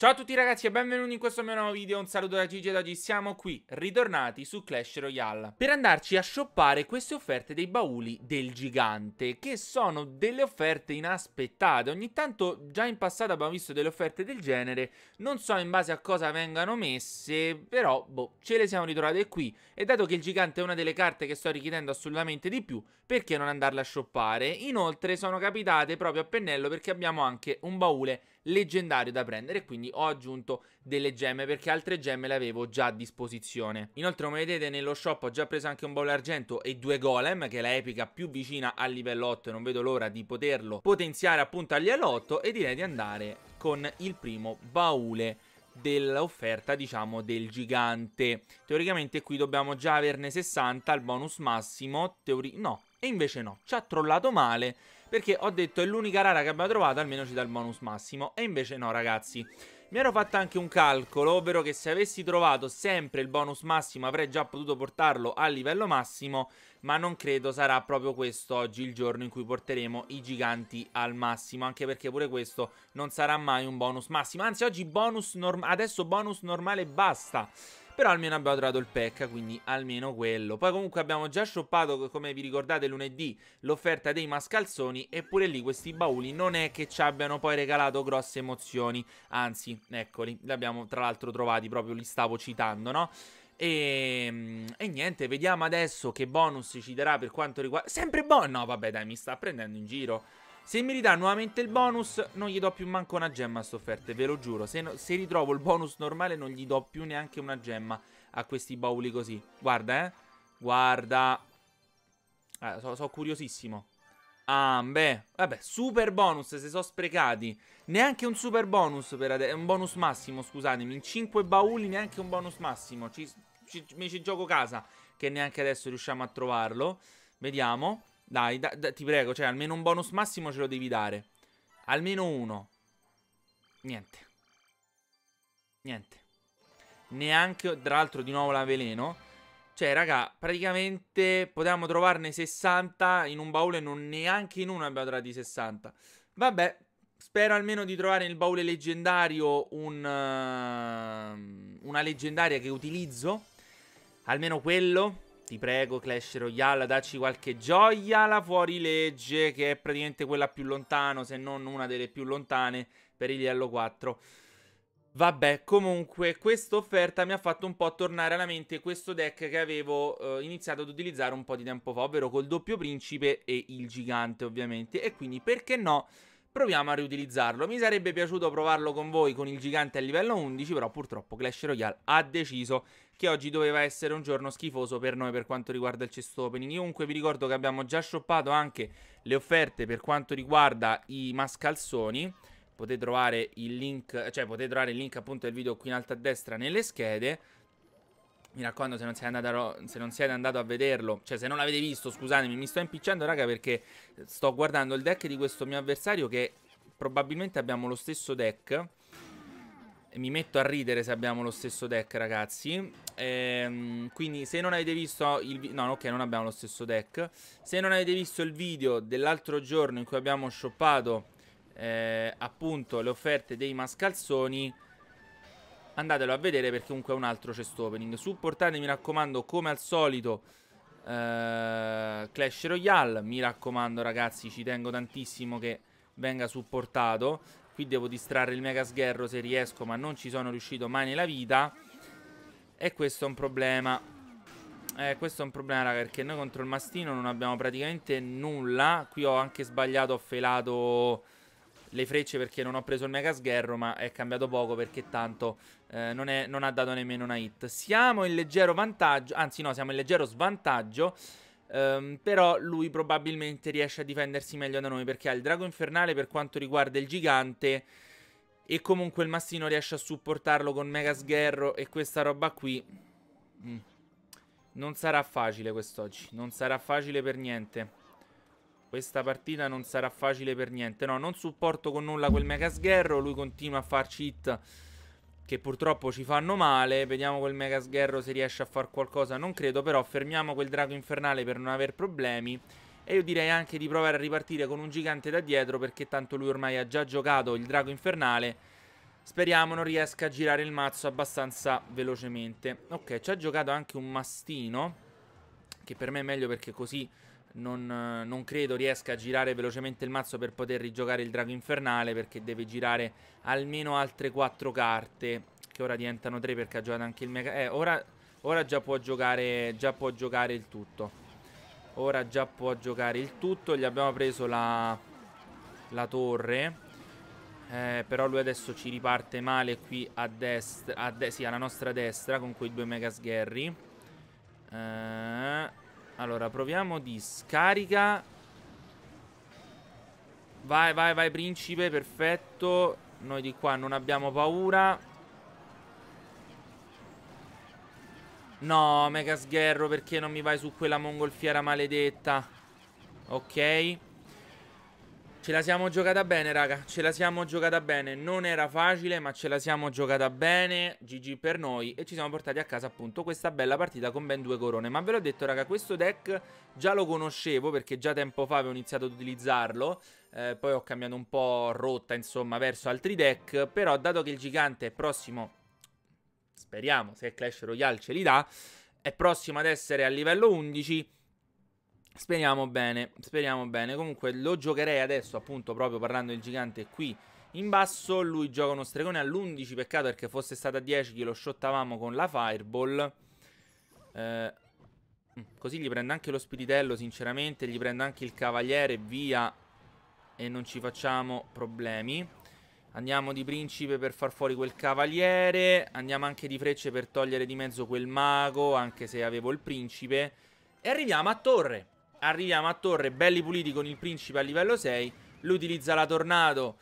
Ciao a tutti ragazzi e benvenuti in questo mio nuovo video, un saluto da Gigi ed oggi siamo qui, ritornati su Clash Royale Per andarci a shoppare queste offerte dei bauli del gigante Che sono delle offerte inaspettate, ogni tanto già in passato abbiamo visto delle offerte del genere Non so in base a cosa vengano messe, però boh, ce le siamo ritrovate qui E dato che il gigante è una delle carte che sto richiedendo assolutamente di più Perché non andarla a shoppare? Inoltre sono capitate proprio a pennello perché abbiamo anche un baule leggendario da prendere, quindi ho aggiunto delle gemme perché altre gemme le avevo già a disposizione. Inoltre come vedete nello shop ho già preso anche un bowler argento e due golem, che è la epica più vicina al livello 8 non vedo l'ora di poterlo potenziare appunto al livello 8 e direi di andare con il primo baule dell'offerta diciamo del gigante teoricamente qui dobbiamo già averne 60 al bonus massimo teori no e invece no ci ha trollato male perché ho detto è l'unica rara che abbiamo trovato, almeno ci dà il bonus massimo. E invece no, ragazzi. Mi ero fatto anche un calcolo, ovvero che se avessi trovato sempre il bonus massimo avrei già potuto portarlo al livello massimo, ma non credo sarà proprio questo oggi il giorno in cui porteremo i giganti al massimo, anche perché pure questo non sarà mai un bonus massimo, anzi oggi bonus normale, adesso bonus normale basta. Però almeno abbiamo trovato il pack, quindi almeno quello. Poi comunque abbiamo già shoppato, come vi ricordate lunedì, l'offerta dei mascalzoni. Eppure lì questi bauli non è che ci abbiano poi regalato grosse emozioni. Anzi, eccoli, li abbiamo tra l'altro trovati, proprio li stavo citando, no? E, ehm, e, niente, vediamo adesso che bonus ci darà per quanto riguarda... Sempre bonus? No, vabbè, dai, mi sta prendendo in giro. Se mi ridà nuovamente il bonus, non gli do più manco una gemma a sto offerte, ve lo giuro. Se, no, se, ritrovo il bonus normale, non gli do più neanche una gemma a questi bauli così. Guarda, eh. Guarda. Ah, eh, sono so curiosissimo. Ah, beh. Vabbè, super bonus, se sono sprecati. Neanche un super bonus per adesso. Un bonus massimo, scusatemi. In 5 bauli neanche un bonus massimo. Ci, ci, mi ci gioco casa, che neanche adesso riusciamo a trovarlo. Vediamo. Dai, da, da, ti prego, cioè almeno un bonus massimo ce lo devi dare. Almeno uno. Niente. Niente. Neanche, tra l'altro, di nuovo la veleno. Cioè, raga, praticamente potevamo trovarne 60 in un baule, non neanche in uno abbiamo trovati 60. Vabbè, spero almeno di trovare nel baule leggendario un, uh, una leggendaria che utilizzo. Almeno quello. Ti prego, Clash Royale, dacci qualche gioia. La fuorilegge, che è praticamente quella più lontana, se non una delle più lontane, per il livello 4. Vabbè, comunque, questa offerta mi ha fatto un po' tornare alla mente questo deck che avevo eh, iniziato ad utilizzare un po' di tempo fa, ovvero col doppio principe e il gigante, ovviamente. E quindi, perché no, proviamo a riutilizzarlo. Mi sarebbe piaciuto provarlo con voi con il gigante a livello 11, però purtroppo Clash Royale ha deciso che oggi doveva essere un giorno schifoso per noi per quanto riguarda il cesto opening. Comunque vi ricordo che abbiamo già shoppato anche le offerte per quanto riguarda i mascalzoni. Potete trovare il link, cioè potete trovare il link appunto del video qui in alto a destra nelle schede. Mi raccomando, se non, andato, se non, siete andato a vederlo, cioè se non l'avete visto, scusatemi, mi sto impicciando, raga, perché sto guardando il deck di questo mio avversario che probabilmente abbiamo lo stesso deck. E mi metto a ridere se abbiamo lo stesso deck, ragazzi. Ehm, quindi se non avete visto il... video... No, ok, non abbiamo lo stesso deck. Se non avete visto il video dell'altro giorno in cui abbiamo shoppato eh, appunto le offerte dei mascalzoni andatelo a vedere perché comunque è un altro chest opening. Supportate, mi raccomando, come al solito eh, Clash Royale. Mi raccomando, ragazzi, ci tengo tantissimo che venga supportato. Qui devo distrarre il mega sgherro se riesco, ma non ci sono riuscito mai nella vita. E questo è un problema. Eh, questo è un problema, raga, perché noi contro il mastino non abbiamo praticamente nulla. Qui ho anche sbagliato, ho felato le frecce perché non ho preso il mega sgherro, ma è cambiato poco perché tanto eh, non, è, non, ha dato nemmeno una hit. Siamo in leggero vantaggio, anzi no, siamo in leggero svantaggio, ehm, però lui probabilmente riesce a difendersi meglio da noi perché ha il drago infernale per quanto riguarda il gigante e comunque il massino riesce a supportarlo con mega sgherro e questa roba qui... Mm. Non sarà facile quest'oggi, non sarà facile per niente. Questa partita non sarà facile per niente. No, non supporto con nulla quel mega sgherro. Lui continua a farci hit che purtroppo ci fanno male. Vediamo quel mega sgherro se riesce a far qualcosa. Non credo, però fermiamo quel drago infernale per non aver problemi. E io direi anche di provare a ripartire con un gigante da dietro perché tanto lui ormai ha già giocato il drago infernale. Speriamo non riesca a girare il mazzo abbastanza velocemente. Ok, ci ha giocato anche un mastino che per me è meglio perché così non, eh, non, credo riesca a girare velocemente il mazzo per poter rigiocare il drago infernale perché deve girare almeno altre 4 carte che ora diventano 3 perché ha giocato anche il mega... Eh, ora, ora già, può giocare, già può giocare il tutto. Ora già può giocare il tutto. Gli abbiamo preso la, la torre. Eh, però lui adesso ci riparte male qui a destra, a de sì, alla nostra destra con quei due mega sgherri. Eh, allora, proviamo di scarica. Vai, vai, vai, principe, perfetto. Noi di qua non abbiamo paura. No, mega sgherro, perché non mi vai su quella mongolfiera maledetta? Ok. Ok ce la siamo giocata bene, raga. Ce la siamo giocata bene. Non era facile, ma ce la siamo giocata bene. GG per noi. E ci siamo portati a casa, appunto, questa bella partita con ben due corone. Ma ve l'ho detto, raga, questo deck già lo conoscevo perché già tempo fa avevo iniziato ad utilizzarlo. Eh, poi ho cambiato un po' rotta, insomma, verso altri deck. Però, dato che il gigante è prossimo, speriamo, se Clash Royale ce li dà, è prossimo ad essere a livello 11 Speriamo bene, speriamo bene. Comunque lo giocherei adesso, appunto, proprio parlando del gigante qui in basso. Lui gioca uno stregone all'11, peccato perché fosse stato a 10, glielo shottavamo con la fireball. Eh, mm, così gli prendo anche lo spiritello, sinceramente, gli prendo anche il cavaliere, via. E non ci facciamo problemi. Andiamo di principe per far fuori quel cavaliere. Andiamo anche di frecce per togliere di mezzo quel mago, anche se avevo il principe. E arriviamo a torre. Arriviamo a torre, belli puliti con il principe a livello 6. Lui utilizza la tornado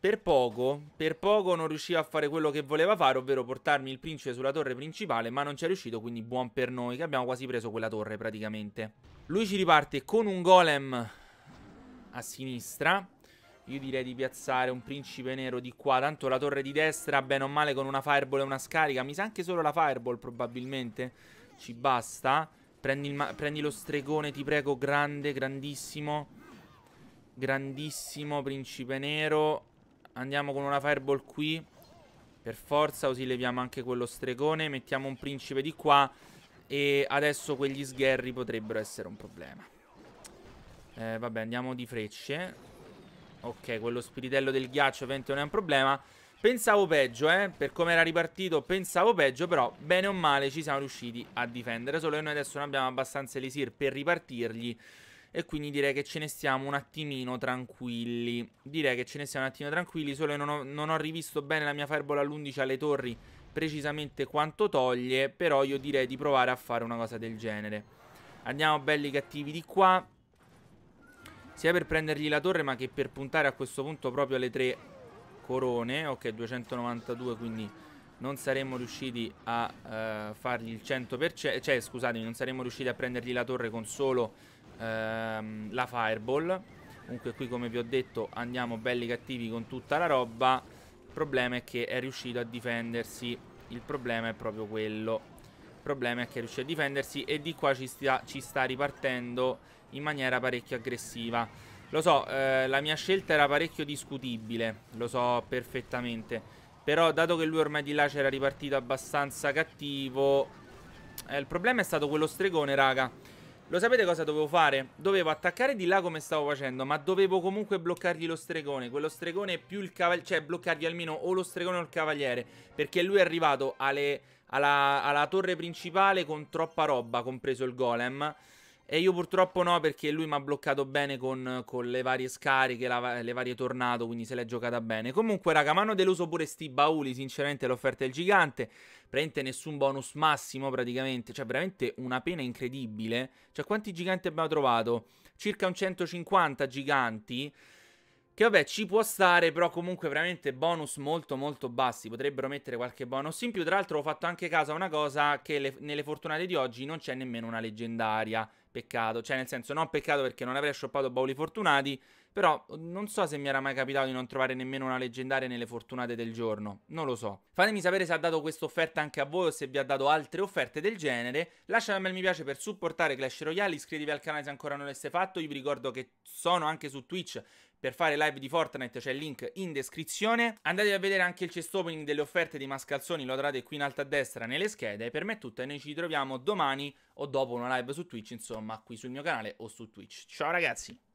per poco, per poco non riusciva a fare quello che voleva fare, ovvero portarmi il principe sulla torre principale, ma non ci è riuscito, quindi buon per noi, che abbiamo quasi preso quella torre praticamente. Lui ci riparte con un golem a sinistra. Io direi di piazzare un principe nero di qua, tanto la torre di destra, bene o male, con una fireball e una scarica. Mi sa anche solo la fireball probabilmente ci basta. Prendi, prendi lo stregone, ti prego, grande, grandissimo. Grandissimo, principe nero. Andiamo con una fireball qui. Per forza, così leviamo anche quello stregone. Mettiamo un principe di qua. E adesso quegli sgherri potrebbero essere un problema. Eh, vabbè, andiamo di frecce. Ok, quello spiritello del ghiaccio ovviamente non è un problema. Pensavo peggio, eh, per come era ripartito pensavo peggio, però bene o male ci siamo riusciti a difendere, solo che noi adesso non abbiamo abbastanza elisir per ripartirgli e quindi direi che ce ne stiamo un attimino tranquilli. Direi che ce ne stiamo un attimino tranquilli, solo che non ho, non ho rivisto bene la mia fireball all'11 alle torri precisamente quanto toglie, però io direi di provare a fare una cosa del genere. Andiamo belli cattivi di qua, sia per prendergli la torre ma che per puntare a questo punto proprio alle tre corone, ok 292 quindi non saremmo riusciti a uh, fargli il 100%, cioè scusatemi, non saremmo riusciti a prendergli la torre con solo uh, la fireball. Comunque qui come vi ho detto andiamo belli cattivi con tutta la roba, il problema è che è riuscito a difendersi, il problema è proprio quello. Il problema è che è riuscito a difendersi e di qua ci sta, ci sta ripartendo in maniera parecchio aggressiva. Lo so, eh, la mia scelta era parecchio discutibile, lo so perfettamente. Però dato che lui ormai di là c'era ripartito abbastanza cattivo... Eh, il problema è stato quello stregone, raga. Lo sapete cosa dovevo fare? Dovevo attaccare di là come stavo facendo, ma dovevo comunque bloccargli lo stregone. Quello stregone più il cavaliere... Cioè, bloccargli almeno o lo stregone o il cavaliere. Perché lui è arrivato alle... alla... alla torre principale con troppa roba, compreso il golem... E io purtroppo no, perché lui mi ha bloccato bene con, con le varie scariche, la, le varie tornado, quindi se l'è giocata bene. Comunque, raga, mi hanno deluso pure sti bauli, sinceramente l'offerta del gigante. Prende nessun bonus massimo, praticamente. Cioè, veramente una pena incredibile. Cioè, quanti giganti abbiamo trovato? Circa un 150 giganti. Che vabbè ci può stare, però comunque veramente bonus molto molto bassi, potrebbero mettere qualche bonus in più. Tra l'altro ho fatto anche caso a una cosa che le, nelle fortunate di oggi non c'è nemmeno una leggendaria. Peccato, cioè nel senso no, peccato perché non avrei shoppato bauli fortunati, però non so se mi era mai capitato di non trovare nemmeno una leggendaria nelle fortunate del giorno, non lo so. Fatemi sapere se ha dato questa offerta anche a voi o se vi ha dato altre offerte del genere. Lasciate un bel mi piace per supportare Clash Royale, iscrivetevi al canale se ancora non l'aveste fatto, io vi ricordo che sono anche su Twitch per fare live di Fortnite c'è il link in descrizione. Andatevi a vedere anche il chest opening delle offerte di Mascalzoni, lo trovate qui in alto a destra nelle schede. Per me è tutto e noi ci ritroviamo domani o dopo una live su Twitch, insomma, qui sul mio canale o su Twitch. Ciao ragazzi!